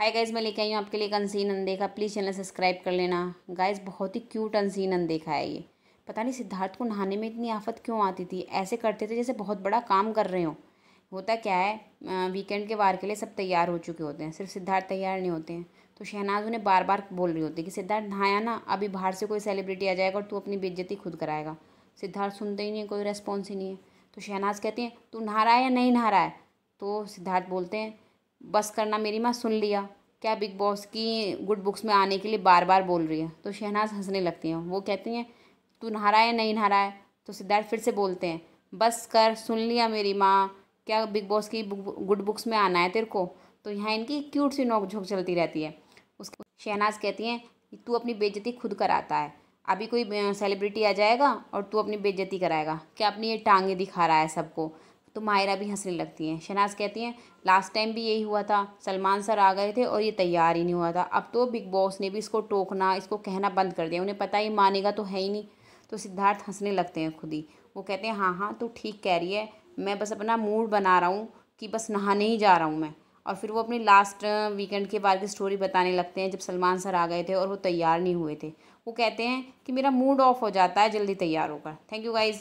हाय guys मैं लेके आई हूँ आपके लिए एक अनसीन अनदेखा प्लीज़ चैनल सब्सक्राइब कर लेना गाइज़ बहुत ही क्यूट अनसीन अनदेखा है ये पता नहीं सिद्धार्थ को नहाने में इतनी आफत क्यों आती थी ऐसे करते थे जैसे बहुत बड़ा काम कर रहे हो होता क्या है वीकेंड के वार के लिए सब तैयार हो चुके होते हैं सिर्फ सिद्धार्थ तैयार नहीं होते हैं तो शहनाज उन्हें बार बार बोल रही होती है कि सिद्धार्थ नहाया ना अभी बाहर से कोई सेलिब्रिटी आ जाएगा और तू अपनी बेज्जती खुद कराएगा सिद्धार्थ सुनते ही नहीं कोई रेस्पॉन्स ही नहीं है तो शहनाज कहती हैं तू नहा रहा है या नहीं नहा रहा है तो सिद्धार्थ बोलते हैं बस करना मेरी माँ सुन लिया क्या बिग बॉस की गुड बुक्स में आने के लिए बार बार बोल रही है तो शहनाज हंसने लगती हैं वो कहती हैं तू नहरा है नहीं नहरा है तो सिद्धार्थ फिर से बोलते हैं बस कर सुन लिया मेरी माँ क्या बिग बॉस की गुड बुक्स में आना है तेरे को तो यहाँ इनकी क्यूट सी नोक झोंक चलती रहती है उसको शहनाज कहती हैं तू अपनी बेजती खुद कराता है अभी कोई सेलिब्रिटी आ जाएगा और तू अपनी बेजती कराएगा क्या अपनी ये टांगे दिखा रहा है सबको तो मायरा भी हंसने लगती हैं शनाज कहती हैं लास्ट टाइम भी यही हुआ था सलमान सर आ गए थे और ये तैयार ही नहीं हुआ था अब तो बिग बॉस ने भी इसको टोकना इसको कहना बंद कर दिया उन्हें पता ही मानेगा तो है ही नहीं तो सिद्धार्थ हंसने लगते हैं खुद ही वो कहते हैं हाँ हाँ तो ठीक कह रही है मैं बस अपना मूड बना रहा हूँ कि बस नहाने ही जा रहा हूँ मैं और फिर वो अपनी लास्ट वीकेंड के बारे की स्टोरी बताने लगते हैं जब सलमान सर आ गए थे और वो तैयार नहीं हुए थे वो कहते हैं कि मेरा मूड ऑफ हो जाता है जल्दी तैयार होकर थैंक यू गाइज